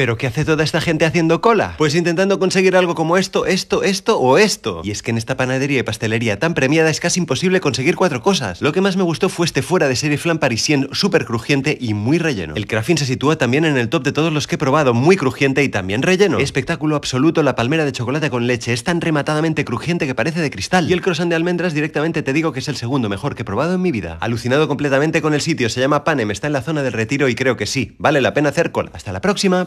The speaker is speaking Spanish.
¿Pero qué hace toda esta gente haciendo cola? Pues intentando conseguir algo como esto, esto, esto o esto. Y es que en esta panadería y pastelería tan premiada es casi imposible conseguir cuatro cosas. Lo que más me gustó fue este fuera de serie flan parisien súper crujiente y muy relleno. El crafín se sitúa también en el top de todos los que he probado, muy crujiente y también relleno. Espectáculo absoluto, la palmera de chocolate con leche es tan rematadamente crujiente que parece de cristal. Y el croissant de almendras directamente te digo que es el segundo mejor que he probado en mi vida. Alucinado completamente con el sitio, se llama Panem, está en la zona del retiro y creo que sí, vale la pena hacer cola. Hasta la próxima.